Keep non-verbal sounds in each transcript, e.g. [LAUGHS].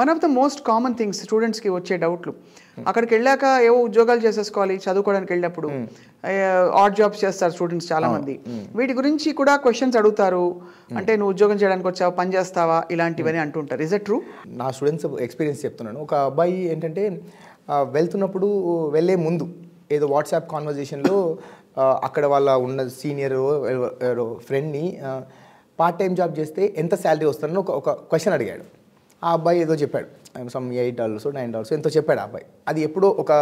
One of the most common things స్టూడెంట్స్కి వచ్చే డౌట్లు అక్కడికి వెళ్ళాక ఏవో ఉద్యోగాలు చేసేసుకోవాలి చదువుకోవడానికి వెళ్ళినప్పుడు ఆర్ట్ hmm. జాబ్స్ చేస్తారు స్టూడెంట్స్ చాలామంది hmm. వీటి గురించి కూడా క్వశ్చన్స్ అడుగుతారు hmm. అంటే నువ్వు ఉద్యోగం చేయడానికి వచ్చావు పని చేస్తావా ఇలాంటివని అంటుంటారు ఇజ్ ట్రూ నా స్టూడెంట్స్ ఎక్స్పీరియన్స్ చెప్తున్నాను ఒక అబ్బాయి ఏంటంటే వెళ్తున్నప్పుడు వెళ్ళే ముందు ఏదో వాట్సాప్ కాన్వర్జేషన్లో అక్కడ వాళ్ళ ఉన్న సీనియర్ ఫ్రెండ్ని పార్ట్ టైం జాబ్ చేస్తే ఎంత శాలరీ వస్తుందని ఒక ఒక క్వశ్చన్ అడిగాడు ఆ అబ్బాయి ఏదో చెప్పాడు some eight dollars nine dollars ఎంతో చెప్పాడు ఆ అబ్బాయి అది ఎప్పుడో ఒక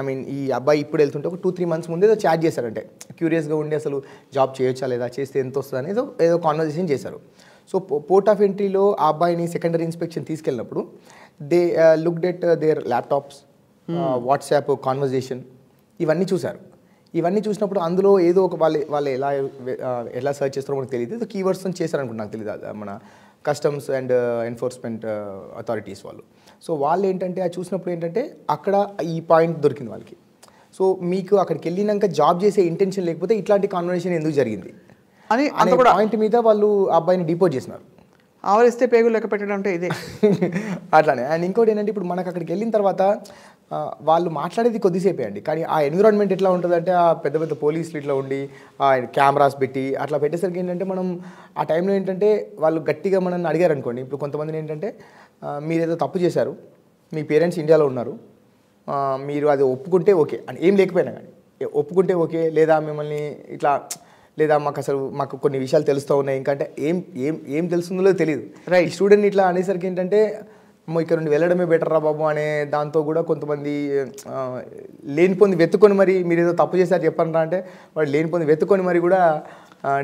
ఐ మీన్ ఈ అబ్బాయి ఇప్పుడు వెళ్తుంటే ఒక టూ త్రీ మంత్స్ ముందే ఏదో చాట్ చేశారంటే క్యూరియస్గా ఉండి అసలు జాబ్ చేయొచ్చా లేదా చేస్తే ఎంత వస్తుంది అనేది ఏదో కాన్వర్జేషన్ చేశారు సో పోర్ట్ ఆఫ్ ఎంట్రీలో ఆ అబ్బాయిని సెకండరీ ఇన్స్పెక్షన్ తీసుకెళ్ళినప్పుడు they look at their laptops WhatsApp conversation ఇవన్నీ చూశారు ఇవన్నీ చూసినప్పుడు అందులో ఏదో ఒక వాళ్ళు వాళ్ళు ఎలా uh, ఎలా సర్చ్ చేస్తారో మనకు తెలియదు ఏదో కీవర్డ్స్ చేశారనుకుంటున్నాను నాకు తెలియదు మన customs and enforcement uh, authorities uh, వాళ్ళు సో వాళ్ళు ఏంటంటే అది చూసినప్పుడు ఏంటంటే అక్కడ ఈ పాయింట్ దొరికింది వాళ్ళకి సో మీకు అక్కడికి వెళ్ళినాక జాబ్ చేసే ఇంటెన్షన్ లేకపోతే ఇట్లాంటి కాన్వర్సేషన్ ఎందుకు జరిగింది అని పాయింట్ మీద వాళ్ళు అబ్బాయిని డిపోజ్ చేసినారు ఆవరిస్తే పేగులు లెక్క పెట్టడం అంటే ఇదే [LAUGHS] అట్లానే అండ్ ఇంకోటి ఏంటంటే ఇప్పుడు మనకు అక్కడికి వెళ్ళిన తర్వాత వాళ్ళు మాట్లాడేది కొద్దిసేపే అండి కానీ ఆ ఎన్విరాన్మెంట్ ఎట్లా ఉంటుందంటే ఆ పెద్ద పెద్ద పోలీసులు ఇట్లా ఉండి ఆ కెమెరాస్ పెట్టి అట్లా పెట్టేసరికి ఏంటంటే మనం ఆ టైంలో ఏంటంటే వాళ్ళు గట్టిగా మనల్ని అడిగారు అనుకోండి ఇప్పుడు కొంతమంది ఏంటంటే మీరు ఏదో తప్పు చేశారు మీ పేరెంట్స్ ఇండియాలో ఉన్నారు మీరు అది ఒప్పుకుంటే ఓకే అని ఏం లేకపోయినా కానీ ఒప్పుకుంటే ఓకే లేదా మిమ్మల్ని ఇట్లా లేదా మాకు అసలు మాకు కొన్ని విషయాలు తెలుస్తూ ఉన్నాయి ఇంకంటే ఏం ఏం ఏం తెలుస్తుందో తెలియదు రైట్ స్టూడెంట్ ఇట్లా అనేసరికి ఏంటంటే ఇక్కడ నుండి వెళ్ళడమే బెటర్ రా బాబు అనే దాంతో కూడా కొంతమంది లేని పొంది వెతుకొని మరి మీరు ఏదో తప్పు చేశారు రా అంటే వాళ్ళు లేని పొంది వెతుకొని మరి కూడా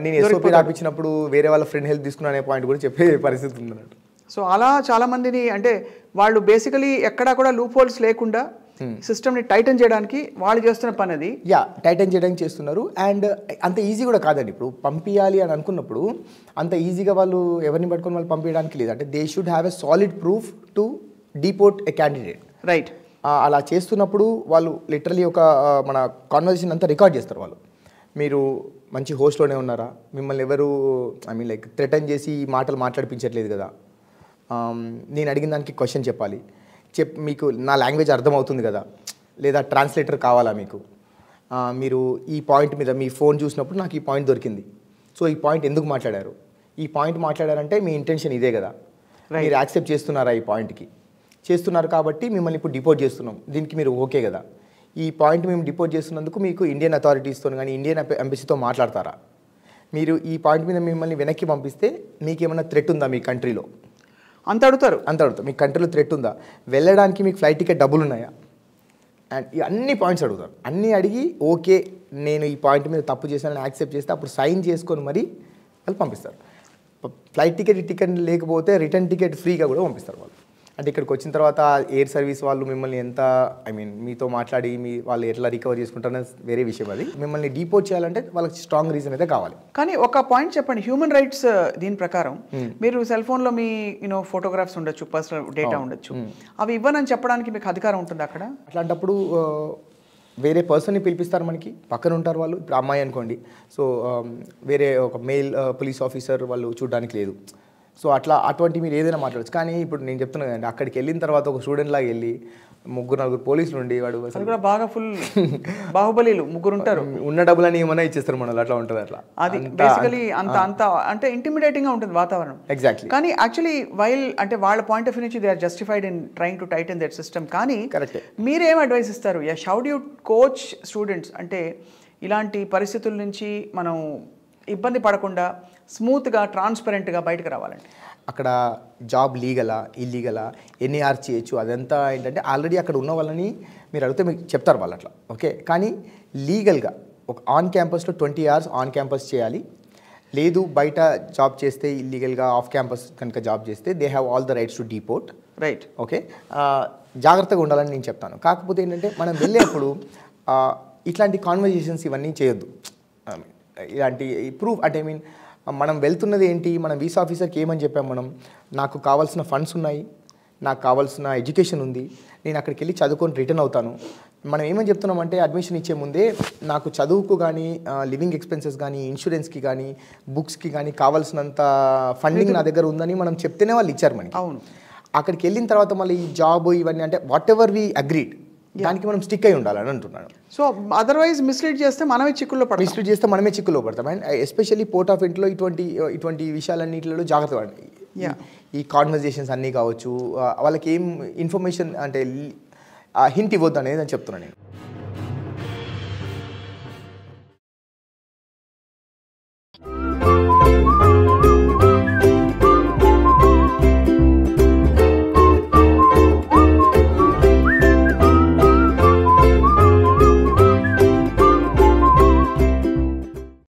నేను ఎస్ఓపి రాపించినప్పుడు వేరే వాళ్ళ ఫ్రెండ్ హెల్ప్ తీసుకున్నాను అనే పాయింట్ కూడా చెప్పే పరిస్థితి ఉంది సో అలా చాలామందిని అంటే వాళ్ళు బేసికలీ ఎక్కడా కూడా లూప్ హోల్స్ లేకుండా Hmm. సిస్టమ్ని టైటన్ చేయడానికి వాళ్ళు చేస్తున్న పని అది యా టైటన్ చేయడానికి చేస్తున్నారు అండ్ అంత ఈజీ కూడా కాదండి ఇప్పుడు పంపించాలి అని అనుకున్నప్పుడు అంత ఈజీగా వాళ్ళు ఎవరిని పట్టుకొని వాళ్ళు పంపించడానికి లేదు అంటే they should have a solid proof to deport a candidate right అలా చేస్తున్నప్పుడు వాళ్ళు లిటరలీ ఒక మన కాన్వర్జేషన్ అంతా రికార్డ్ చేస్తారు వాళ్ళు మీరు మంచి హోస్ట్లోనే ఉన్నారా మిమ్మల్ని ఎవరు ఐ మీన్ లైక్ థ్రెటన్ చేసి మాటలు మాట్లాడిపించట్లేదు కదా నేను అడిగిన దానికి క్వశ్చన్ చెప్పాలి చెప్ మీకు నా లాంగ్వేజ్ అర్థమవుతుంది కదా లేదా ట్రాన్స్లేటర్ కావాలా మీకు మీరు ఈ పాయింట్ మీద మీ ఫోన్ చూసినప్పుడు నాకు ఈ పాయింట్ దొరికింది సో ఈ పాయింట్ ఎందుకు మాట్లాడారు ఈ పాయింట్ మాట్లాడారంటే మీ ఇంటెన్షన్ ఇదే కదా మీరు యాక్సెప్ట్ చేస్తున్నారా ఈ పాయింట్కి చేస్తున్నారు కాబట్టి మిమ్మల్ని ఇప్పుడు డిపోర్ట్ చేస్తున్నాం దీనికి మీరు ఓకే కదా ఈ పాయింట్ మేము డిపోర్ట్ చేస్తున్నందుకు మీకు ఇండియన్ అథారిటీస్తో కానీ ఇండియన్ ఎంబసీతో మాట్లాడతారా మీరు ఈ పాయింట్ మీద మిమ్మల్ని వెనక్కి పంపిస్తే మీకు ఏమైనా థ్రెట్ ఉందా మీ కంట్రీలో అంత అడుగుతారు అంత అడుగుతారు మీ కంట్రీలో థ్రెట్ ఉందా వెళ్ళడానికి మీకు ఫ్లైట్ టికెట్ డబ్బులు ఉన్నాయా అండ్ అన్ని పాయింట్స్ అడుగుతారు అన్నీ అడిగి ఓకే నేను ఈ పాయింట్ మీద తప్పు చేశానని యాక్సెప్ట్ చేస్తే అప్పుడు సైన్ చేసుకొని మరీ వాళ్ళు పంపిస్తారు ఫ్లైట్ టికెట్ టికెట్ లేకపోతే రిటర్న్ టికెట్ ఫ్రీగా కూడా పంపిస్తారు వాళ్ళు అంటే ఇక్కడికి వచ్చిన తర్వాత ఎయిర్ సర్వీస్ వాళ్ళు మిమ్మల్ని ఎంత ఐ మీన్ మీతో మాట్లాడి మీ వాళ్ళు ఎట్లా రికవర్ చేసుకుంటారని వేరే విషయం అది మిమ్మల్ని డిపోర్ట్ చేయాలంటే వాళ్ళకి స్ట్రాంగ్ రీజన్ అయితే కావాలి కానీ ఒక పాయింట్ చెప్పండి హ్యూమన్ రైట్స్ దీని ప్రకారం మీరు సెల్ ఫోన్లో మీ యూనో ఫోటోగ్రాఫ్స్ ఉండొచ్చు పర్సనల్ డేటా ఉండొచ్చు అవి ఇవ్వనని చెప్పడానికి మీకు అధికారం ఉంటుంది అక్కడ అట్లాంటప్పుడు వేరే పర్సన్ని పిలిపిస్తారు మనకి పక్కన ఉంటారు వాళ్ళు ఇప్పుడు అమ్మాయి అనుకోండి సో వేరే ఒక మెయిల్ పోలీస్ ఆఫీసర్ వాళ్ళు చూడడానికి లేదు సో అట్లా అటువంటి మీరు ఏదైనా మాట్లాడచ్చు కానీ ఇప్పుడు నేను చెప్తున్నాను కదండి అక్కడికి వెళ్ళిన తర్వాత ఒక స్టూడెంట్ లాగా వెళ్ళి ముగ్గురు నలుగురు పోలీసులు ఉండి వాడు కూడా బాగా ఫుల్ బాహుబలి ముగ్గురు ఉంటారు [LAUGHS] ఉన్న డబ్బులని ఏమైనా ఇచ్చేస్తారు మనల్ని అట్లా ఉంటుంది అట్లా అది బేసికలీ అంత అంత అంటే ఇంటిమిడేటింగ్ గా ఉంటుంది వాతావరణం ఎగ్జాక్ట్లీ కానీ యాక్చువల్లీ వైల్ అంటే వాళ్ళ పాయింట్ ఆఫ్ నుంచి they are justified in trying to tight in that system కానీ కరెక్ట్ మీరేం అడ్వైస్ ఇస్తారు yeah should you coach students అంటే ఇలాంటి పరిస్థితుల నుంచి మనం ఇబ్బంది పడకుండా స్మూత్గా ట్రాన్స్పరెంట్గా బయటకు రావాలండి అక్కడ జాబ్ లీగలా ఇల్లీగలా ఎన్ని ఆర్ చేయొచ్చు అదంతా ఏంటంటే ఆల్రెడీ అక్కడ ఉన్న వాళ్ళని మీరు అడిగితే మీకు చెప్తారు వాళ్ళు అట్లా ఓకే కానీ లీగల్గా ఒక ఆన్ క్యాంపస్లో ట్వంటీ అవర్స్ ఆన్ క్యాంపస్ చేయాలి లేదు బయట జాబ్ చేస్తే ఇల్లీగల్గా ఆఫ్ క్యాంపస్ కనుక జాబ్ చేస్తే they have all the rights to deport right okay జాగ్రత్తగా ఉండాలని నేను చెప్తాను కాకపోతే ఏంటంటే మనం వెళ్ళేప్పుడు ఇట్లాంటి కాన్వర్జేషన్స్ ఇవన్నీ చేయొద్దు ఇలాంటి ప్రూఫ్ అంటే ఐ మీన్ మనం వెళ్తున్నది ఏంటి మనం వీసా ఆఫీసర్కి ఏమని చెప్పాం మనం నాకు కావాల్సిన ఫండ్స్ ఉన్నాయి నాకు కావాల్సిన ఎడ్యుకేషన్ ఉంది నేను అక్కడికి వెళ్ళి చదువుకొని రిటర్న్ అవుతాను మనం ఏమని చెప్తున్నామంటే అడ్మిషన్ ఇచ్చే ముందే నాకు చదువుకు కానీ లివింగ్ ఎక్స్పెన్సెస్ కానీ ఇన్సూరెన్స్కి కానీ బుక్స్కి కానీ కావాల్సినంత ఫండింగ్ నా దగ్గర ఉందని మనం చెప్తేనే వాళ్ళు ఇచ్చారు మనకి అవును అక్కడికి వెళ్ళిన తర్వాత మళ్ళీ ఈ జాబ్ ఇవన్నీ అంటే వాట్ ఎవర్ వీ అగ్రీడ్ దానికి మనం స్టిక్ అయి ఉండాలని అంటున్నాను సో అదర్వైజ్ మిస్లీడ్ చేస్తే మనమే చిక్కుల్లో పడతాం మిస్లీడ్ చేస్తే మనమే చిక్కుల్లో పడతాం అండ్ ఎస్పెషల్లీ పోర్ట్ ఆఫ్ ఇంట్లో ఇటువంటి uh, ఇటువంటి విషయాలన్నింటిలో జాగ్రత్త పడండి ఈ కాన్వర్జేషన్స్ అన్నీ కావచ్చు uh, వాళ్ళకి ఏం ఇన్ఫర్మేషన్ అంటే హింట్ uh, ఇవ్వద్దు అనేది అని చెప్తున్నాను నేను